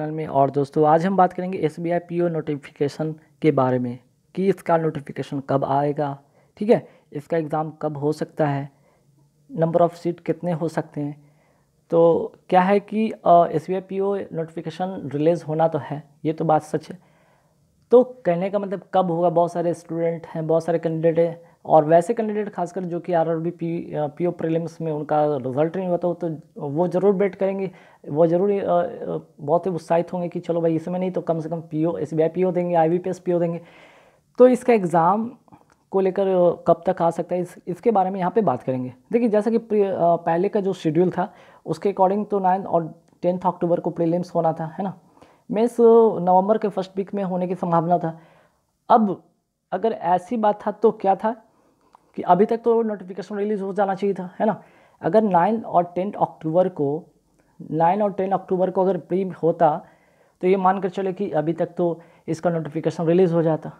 channel में और दोस्तों आज हम बात करेंगे S B I P O notification के बारे में कि इसका नोटिफिकेशन कब आएगा ठीक है इसका एग्ज़ाम कब हो सकता है नंबर ऑफ़ सीट कितने हो सकते हैं तो क्या है कि S B I P O notification release होना तो है ये तो बात सच है तो कहने का मतलब कब होगा बहुत सारे स्टूडेंट हैं बहुत सारे कैंडिडेट हैं और वैसे कैंडिडेट खासकर जो कि R R B P P O prelims में उनका रिजल्ट नहीं हुआ था तो वो ज़रूर वेट करेंगे वो ज़रूर बहुत ही उत्साहित होंगे कि चलो भाई इसमें नहीं तो कम से कम P O S B I P O देंगे I B P S P O देंगे तो इसका एग्ज़ाम को लेकर कब तक आ सकता है इस इसके बारे में यहाँ पे बात करेंगे देखिए जैसा कि पहले का जो शेड्यूल था उसके अकॉर्डिंग तो नाइन्थ और टेंथ अक्टूबर को प्रीलिम्स होना था है ना मेंस नवंबर के फर्स्ट वीक में होने की संभावना था अब अगर ऐसी बात था तो क्या था कि अभी तक तो नोटिफिकेशन रिलीज़ हो जाना चाहिए था है ना अगर नाइन और टेन अक्टूबर को नाइन और टेन अक्टूबर को अगर प्री होता तो ये मान कर चले कि अभी तक तो इसका नोटिफिकेशन रिलीज़ हो जाता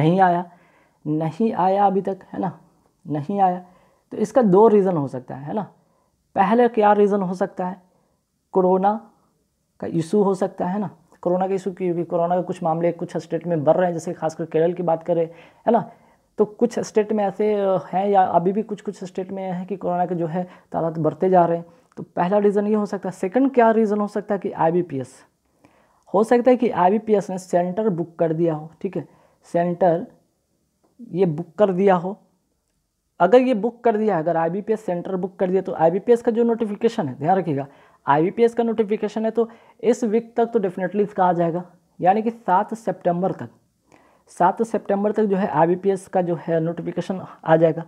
नहीं आया नहीं आया अभी तक है ना नहीं आया तो इसका दो रीज़न हो सकता है है ना पहले क्या रीज़न हो सकता है कोरोना का इशू हो सकता है ना कोरोना का इशू क्योंकि कोरोना के कुछ मामले कुछ स्टेट में बढ़ रहे हैं जैसे खासकर केरल की बात करें है ना तो कुछ स्टेट में ऐसे हैं या अभी भी कुछ कुछ स्टेट में है कि कोरोना के जो है तादाद बढ़ते जा रहे हैं तो पहला रीज़न ये हो सकता है सेकंड क्या रीज़न हो सकता है कि आई हो सकता है कि आई ने सेंटर बुक कर दिया हो ठीक है सेंटर ये बुक कर दिया हो अगर ये बुक कर दिया अगर आई सेंटर बुक कर दिया तो आई का जो नोटिफिकेशन है ध्यान रखिएगा आई का नोटिफिकेशन है तो इस वीक तक तो डेफिनेटली इसका आ जाएगा यानी कि सात सेप्टेम्बर तक सात सितंबर तक जो है आईबीपीएस का जो है नोटिफिकेशन आ जाएगा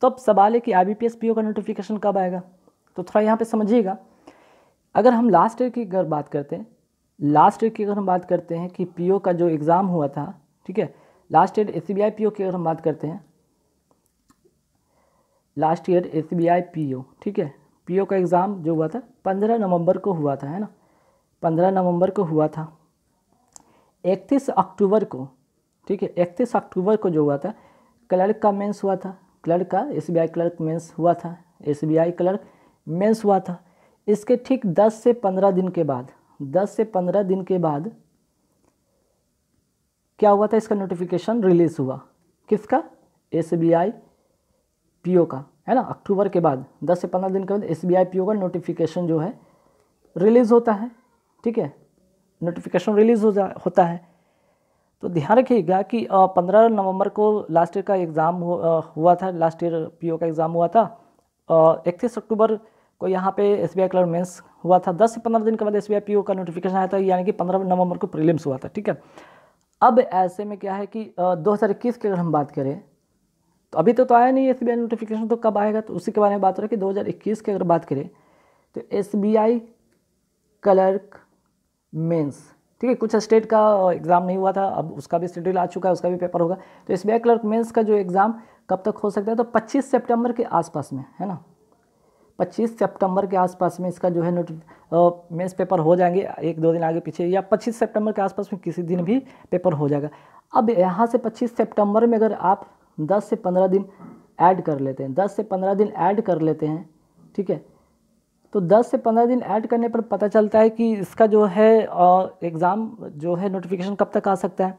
तो अब सवाल है कि आईबीपीएस पीओ का नोटिफिकेशन कब आएगा तो थोड़ा यहाँ पे समझिएगा अगर हम लास्ट ईयर की अगर बात करते हैं लास्ट ईयर की अगर हम बात करते हैं कि पीओ का जो एग्ज़ाम हुआ था ठीक है लास्ट ईयर एस बी की अगर हम बात करते हैं लास्ट ईयर एस बी ठीक है पी का एग्ज़ाम जो हुआ था पंद्रह नवम्बर को हुआ था है ना पंद्रह नवम्बर को हुआ था इकतीस अक्टूबर को ठीक है इकतीस अक्टूबर को जो हुआ था क्लर्क का मेंस हुआ था क्लर्क का एस क्लर्क मेंस हुआ था एस क्लर्क मेंस हुआ था इसके ठीक दस से पंद्रह दिन के बाद दस से पंद्रह दिन के बाद क्या हुआ था इसका नोटिफिकेशन रिलीज़ हुआ किसका एस बी आई पीओ का है ना अक्टूबर के बाद 10 से 15 दिन के बाद एस बी आई ओ का नोटिफिकेशन जो है रिलीज़ होता है ठीक है नोटिफिकेशन रिलीज़ हो जा होता है तो ध्यान रखिएगा कि पंद्रह नवंबर को लास्ट ईयर का एग्ज़ाम हुआ था लास्ट ईयर पीओ का एग्ज़ाम हुआ था इकतीस अक्टूबर को यहाँ पे एस बी आई क्लर्मेंस हुआ था दस से पंद्रह दिन के बाद एस बी आई पी का नोटिफिकेशन आया था यानी कि पंद्रह नवंबर को प्रीलिम्स हुआ था ठीक है अब ऐसे में क्या है कि दो हज़ार इक्कीस की अगर हम बात करें तो अभी तो, तो आया नहीं एस बी आई नोटिफिकेशन तो कब आएगा तो उसी के बारे में बात हो है कि दो हज़ार इक्कीस की अगर बात करें तो S B I clerk mains ठीक है कुछ स्टेट का एग्ज़ाम नहीं हुआ था अब उसका भी शेड्यूल आ चुका है उसका भी पेपर होगा तो एस बी क्लर्क मेंस का जो एग्ज़ाम कब तक हो सकता है तो 25 सितंबर के आसपास में है ना 25 सितंबर के आसपास में इसका जो है नोट मेंस पेपर हो जाएंगे एक दो दिन आगे पीछे या पच्चीस सेप्टेम्बर के आसपास में किसी दिन भी पेपर हो जाएगा अब यहाँ से पच्चीस सेप्टेम्बर में अगर आप दस से पंद्रह दिन ऐड कर लेते हैं दस से पंद्रह दिन ऐड कर लेते हैं ठीक है तो 10 से 15 दिन ऐड करने पर पता चलता है कि इसका जो है एग्ज़ाम जो है नोटिफिकेशन कब तक आ सकता है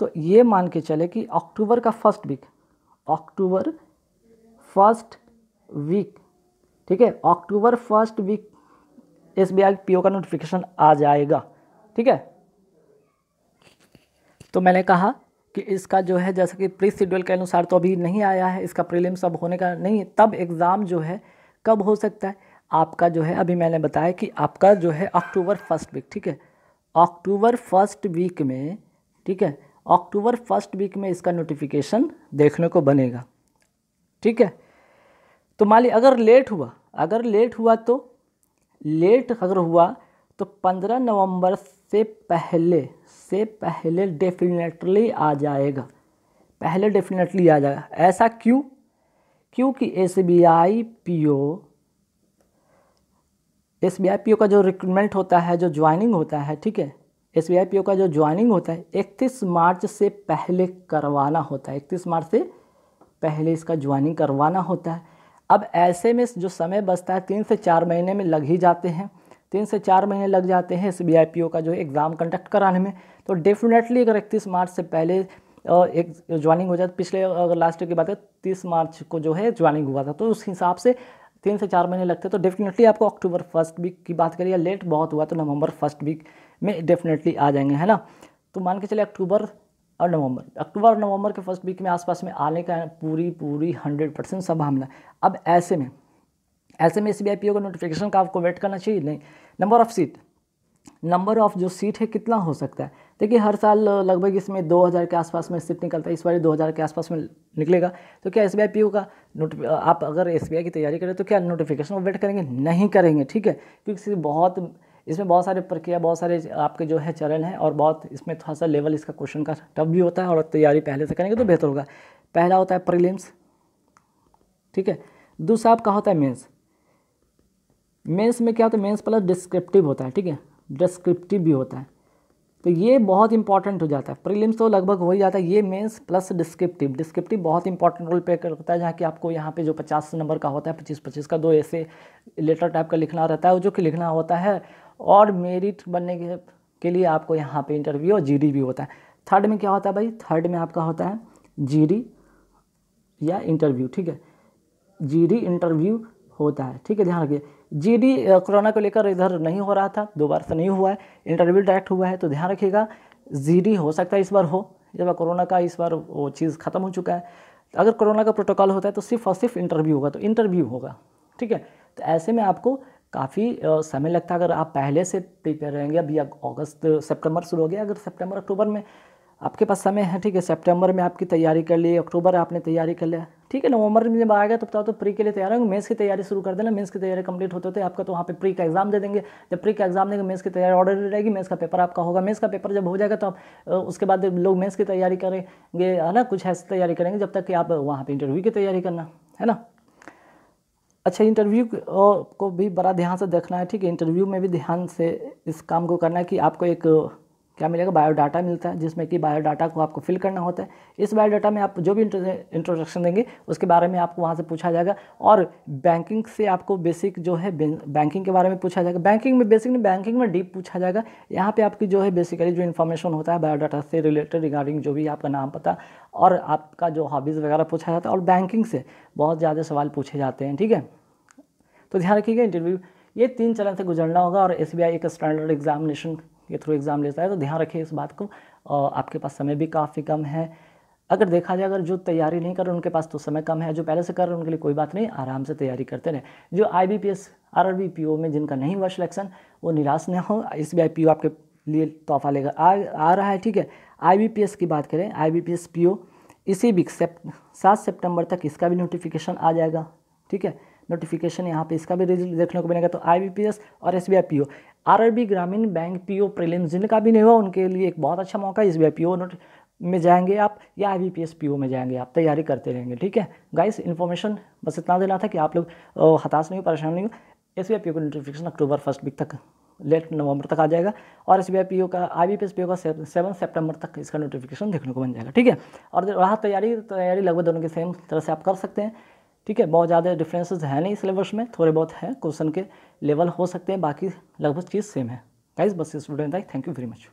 तो ये मान के चले कि अक्टूबर का first week October first week ठीक है October first week S B I P का नोटिफिकेशन आ जाएगा ठीक है तो मैंने कहा कि इसका जो है जैसा कि प्री शेड्यूल के अनुसार तो अभी नहीं आया है इसका प्रीलिम्स अब होने का नहीं तब एग्ज़ाम जो है कब हो सकता है आपका जो है अभी मैंने बताया कि आपका जो है अक्टूबर फर्स्ट वीक ठीक है अक्टूबर फर्स्ट वीक में ठीक है अक्टूबर फर्स्ट वीक में इसका नोटिफिकेशन देखने को बनेगा ठीक है तो मान ली अगर लेट हुआ अगर लेट हुआ तो लेट अगर हुआ तो पंद्रह नवंबर से पहले से पहले डेफिनेटली आ जाएगा पहले डेफिनेटली आ जाएगा ऐसा क्यों क्योंकि S B I P O S B का जो रिक्रूटमेंट होता है जो ज्वाइनिंग होता है ठीक है एस बी का जो ज्वाइनिंग होता है इकतीस मार्च से पहले करवाना होता है इकतीस मार्च से पहले इसका ज्वाइनिंग करवाना होता है अब ऐसे में जो समय बचता है तीन से चार महीने में लग ही जाते हैं तीन से चार महीने लग जाते हैं एस बी का जो एग्ज़ाम कंडक्ट कराने में तो डेफिनेटली अगर इकतीस मार्च से पहले एक ज्वाइनिंग हो जाए पिछले अगर लास्ट की बात है तीस मार्च को जो है ज्वाइनिंग हुआ था तो उस हिसाब से तीन से चार महीने लगते तो डेफिनेटली आपको अक्टूबर फर्स्ट वीक की बात करिए लेट बहुत हुआ तो नवंबर फर्स्ट वीक में डेफिनेटली आ जाएंगे है ना तो मान के चले अक्टूबर और नवंबर अक्टूबर और नवंबर के फर्स्ट वीक में आसपास में आने का पूरी पूरी हंड्रेड परसेंट संभावना अब ऐसे में ऐसे में S B I P O का नोटिफिकेशन का आपको वेट करना चाहिए नहीं number of seat number of जो सीट है कितना हो सकता है देखिए हर साल लगभग इसमें 2000 के आसपास में सीट निकलता है इस बार 2000 के आसपास में निकलेगा तो क्या एस बी पीओ का आप अगर एस की तैयारी करें तो क्या नोटिफिकेशन वेट करेंगे नहीं करेंगे ठीक है क्योंकि बहुत इसमें बहुत सारे प्रक्रिया बहुत सारे आपके जो है चरण है और बहुत इसमें थोड़ा सा लेवल इसका क्वेश्चन का टफ भी होता है और तैयारी पहले से करेंगे तो बेहतर होगा पहला होता है प्रीलिम्स ठीक है दूसरा आपका होता है मेंस मेंस में क्या होता है मेंस प्लस डिस्क्रिप्टिव होता है ठीक है डिस्क्रिप्टिव भी होता है तो ये बहुत इंपॉर्टेंट हो जाता है प्रीलिम्स तो लगभग हो ही जाता है ये मेंस प्लस डिस्क्रिप्टिव डिस्क्रिप्टिव बहुत इंपॉर्टेंट रोल प्ले करता है जहाँ कि आपको यहाँ पे जो पचास नंबर का होता है पच्चीस पच्चीस का दो ऐसे लेटर टाइप का लिखना रहता है जो कि लिखना होता है और मेरिट बनने के, के लिए आपको यहाँ पर इंटरव्यू और जी भी होता है थर्ड में क्या होता है भाई थर्ड में आपका होता है जी या इंटरव्यू ठीक है जी इंटरव्यू होता है ठीक है ध्यान रखिए जीडी कोरोना को लेकर इधर नहीं हो रहा था दो बार से तो नहीं हुआ है इंटरव्यू डायरेक्ट हुआ है तो ध्यान रखिएगा जीडी हो सकता है इस बार हो जब कोरोना का इस बार वो चीज़ ख़त्म हो चुका है तो अगर कोरोना का प्रोटोकॉल होता है तो सिर्फ और सिर्फ इंटरव्यू होगा तो इंटरव्यू होगा ठीक है तो ऐसे में आपको काफ़ी समय लगता है अगर आप पहले से प्रिपेयर रहेंगे अभी अगस्त सेप्टेम्बर शुरू हो गया अगर सेप्टेम्बर अक्टूबर में आपके पास समय है ठीक है सितंबर में आपकी तैयारी कर ली अक्टूबर आपने तैयारी कर लिया ठीक है नवंबर में जब आएगा तब बताओ तो प्री तो के लिए तैयार होंगे मेंस की तैयारी शुरू कर देना मेंस की तैयारी कंप्लीट होते होते आपका तो वहाँ पे प्री का एग्जाम दे देंगे जब प्री का एग्जाम देंगे मेंस की तैयारी ऑर्डर रहेगी मेंस का पेपर आपका होगा मेंस का पेपर जब हो जाएगा तो आप उसके बाद लोग मेंस की तैयारी करेंगे है ना कुछ ऐसी तैयारी करेंगे जब तक कि आप वहाँ पर इंटरव्यू की तैयारी करना है ना अच्छा इंटरव्यू को भी बड़ा ध्यान से देखना है ठीक है इंटरव्यू में भी ध्यान से इस काम को करना है कि आपको एक क्या मिलेगा बायोडाटा मिलता है जिसमें कि बायोडाटा को आपको फिल करना होता है इस बायोडाटा में आप जो भी इंट्रोडक्शन देंगे उसके बारे में आपको वहाँ से पूछा जाएगा और बैंकिंग से आपको बेसिक जो है बैंकिंग के बारे में पूछा जाएगा बैंकिंग में बेसिक नहीं बैंकिंग में डीप पूछा जाएगा यहाँ पर आपकी जो है बेसिकली जो इन्फॉर्मेशन होता है बायोडाटा से रिलेटेड रिगार्डिंग जो भी आपका नाम पता और आपका जो हॉबीज़ वगैरह पूछा जाता है और बैंकिंग से बहुत ज़्यादा सवाल पूछे जाते हैं ठीक है तो ध्यान रखिएगा इंटरव्यू ये तीन चरण से गुजरना होगा और एस एक स्टैंडर्ड एग्जामिनेशन के थ्रू एग्ज़ाम लेता है तो ध्यान रखिए इस बात को और आपके पास समय भी काफ़ी कम है अगर देखा जाए अगर जो तैयारी नहीं कर रहे उनके पास तो समय कम है जो पहले से कर रहे उनके लिए कोई बात नहीं आराम से तैयारी करते रहें जो I B P S R R B P O में जिनका नहीं हुआ सिलेक्शन वो निराश ना हो S B I P O आपके लिए तोहफा लेकर आ, आ रहा है ठीक है आई बी पी एस की बात करें I B P S P O इसी वीक सेप्ट सात सेप्टेम्बर तक इसका भी नोटिफिकेशन आ जाएगा ठीक है नोटिफिकेशन यहाँ पे इसका भी रिजल्ट देखने को मिलेगा तो आई और एस बी आई ग्रामीण बैंक पीओ प्रीलिम्स जिनका भी नहीं हुआ उनके लिए एक बहुत अच्छा मौका एस बी में जाएंगे आप या आई बी में जाएंगे आप तैयारी करते रहेंगे ठीक है गाइस इन्फॉर्मेशन बस इतना देना था कि आप लोग हताश नहीं हो परेशान नहीं हो एस बी पीओ का नोटिफिकेशन अक्टूबर फर्स्ट वीक तक लेट नवंबर तक आ जाएगा और एस बी का आई बी पी का सेवन सेप्टेम्बर तक इसका नोटिफिकेशन देखने को मिल जाएगा ठीक है और रहा तैयारी तैयारी लगभग दोनों के सेम तरह से आप कर सकते हैं ठीक है बहुत ज़्यादा डिफरेंसेस है नहीं सिलेबस में थोड़े बहुत हैं क्वेश्चन के लेवल हो सकते हैं बाकी लगभग चीज़ सेम है गाइस बस student I thank you very much